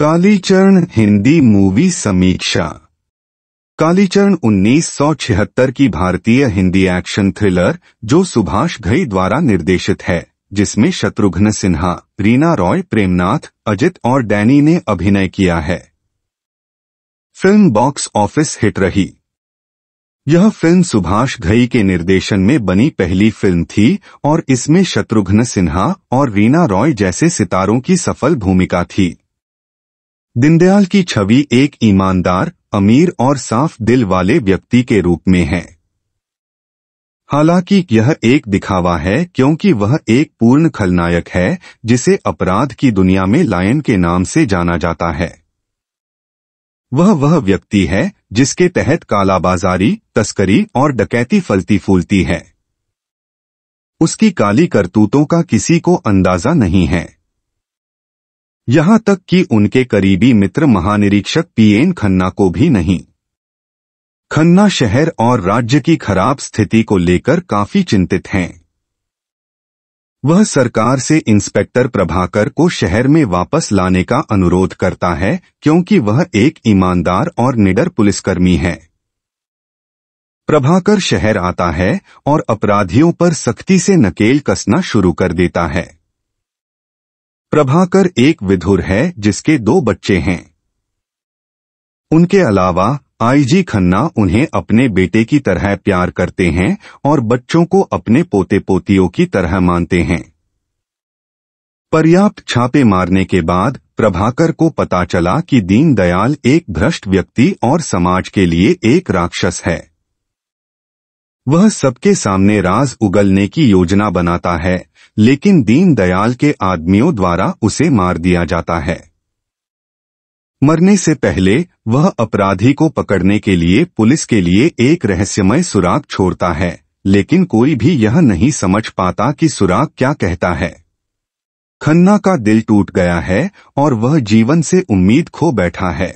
Kalicharan Hindi movie समीक्षा कालीचरण 1976 की भारतीय हिंदी एक्शन थ्रिलर जो सुभाष घई द्वारा निर्देशित है जिसमें शत्रुघ्न सिन्हा रीना रॉय प्रेमनाथ अजित और डैनी ने अभिनय किया है फिल्म बॉक्स ऑफिस हिट रही यह फिल्म सुभाष घई के निर्देशन में बनी पहली फिल्म थी और इसमें शत्रुघ्न सिन्हा और रीना रॉय जैसे सितारों की सफल भूमिका थी दिनदयाल की छवि एक ईमानदार अमीर और साफ दिल वाले व्यक्ति के रूप में है हालांकि यह एक दिखावा है क्योंकि वह एक पूर्ण खलनायक है जिसे अपराध की दुनिया में लायन के नाम से जाना जाता है वह वह व्यक्ति है जिसके तहत कालाबाजारी तस्करी और डकैती फलती फूलती है उसकी काली करतूतों का किसी को अंदाजा नहीं है यहां तक कि उनके करीबी मित्र महानिरीक्षक पीएन खन्ना को भी नहीं खन्ना शहर और राज्य की खराब स्थिति को लेकर काफी चिंतित हैं वह सरकार से इंस्पेक्टर प्रभाकर को शहर में वापस लाने का अनुरोध करता है क्योंकि वह एक ईमानदार और निडर पुलिसकर्मी है प्रभाकर शहर आता है और अपराधियों पर सख्ती से नकेल कसना शुरू कर देता है प्रभाकर एक विधुर है जिसके दो बच्चे हैं उनके अलावा आईजी खन्ना उन्हें अपने बेटे की तरह प्यार करते हैं और बच्चों को अपने पोते पोतियों की तरह मानते हैं पर्याप्त छापे मारने के बाद प्रभाकर को पता चला कि दीनदयाल एक भ्रष्ट व्यक्ति और समाज के लिए एक राक्षस है वह सबके सामने राज उगलने की योजना बनाता है लेकिन दीनदयाल के आदमियों द्वारा उसे मार दिया जाता है मरने से पहले वह अपराधी को पकड़ने के लिए पुलिस के लिए एक रहस्यमय सुराग छोड़ता है लेकिन कोई भी यह नहीं समझ पाता कि सुराग क्या कहता है खन्ना का दिल टूट गया है और वह जीवन से उम्मीद खो बैठा है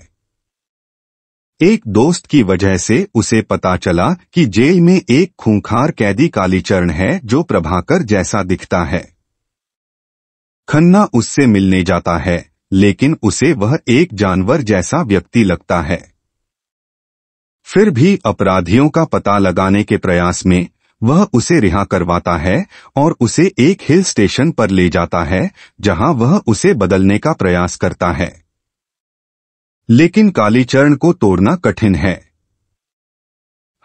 एक दोस्त की वजह से उसे पता चला कि जेल में एक खूंखार कैदी कालीचरण है जो प्रभाकर जैसा दिखता है खन्ना उससे मिलने जाता है लेकिन उसे वह एक जानवर जैसा व्यक्ति लगता है फिर भी अपराधियों का पता लगाने के प्रयास में वह उसे रिहा करवाता है और उसे एक हिल स्टेशन पर ले जाता है जहां वह उसे बदलने का प्रयास करता है लेकिन कालीचरण को तोड़ना कठिन है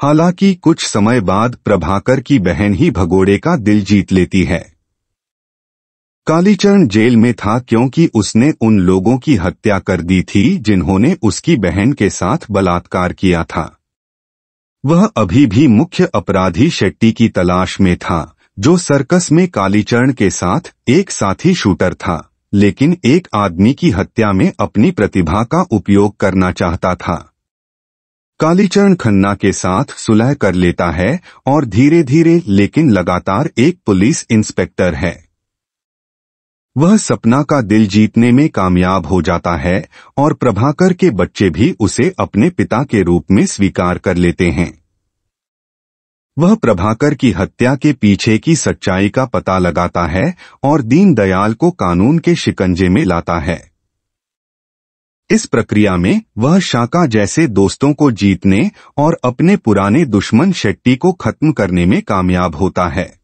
हालांकि कुछ समय बाद प्रभाकर की बहन ही भगोड़े का दिल जीत लेती है कालीचरण जेल में था क्योंकि उसने उन लोगों की हत्या कर दी थी जिन्होंने उसकी बहन के साथ बलात्कार किया था वह अभी भी मुख्य अपराधी शेट्टी की तलाश में था जो सर्कस में कालीचरण के साथ एक साथी शूटर था लेकिन एक आदमी की हत्या में अपनी प्रतिभा का उपयोग करना चाहता था कालीचरण खन्ना के साथ सुलह कर लेता है और धीरे धीरे लेकिन लगातार एक पुलिस इंस्पेक्टर है वह सपना का दिल जीतने में कामयाब हो जाता है और प्रभाकर के बच्चे भी उसे अपने पिता के रूप में स्वीकार कर लेते हैं वह प्रभाकर की हत्या के पीछे की सच्चाई का पता लगाता है और दीनदयाल को कानून के शिकंजे में लाता है इस प्रक्रिया में वह शाका जैसे दोस्तों को जीतने और अपने पुराने दुश्मन शेट्टी को खत्म करने में कामयाब होता है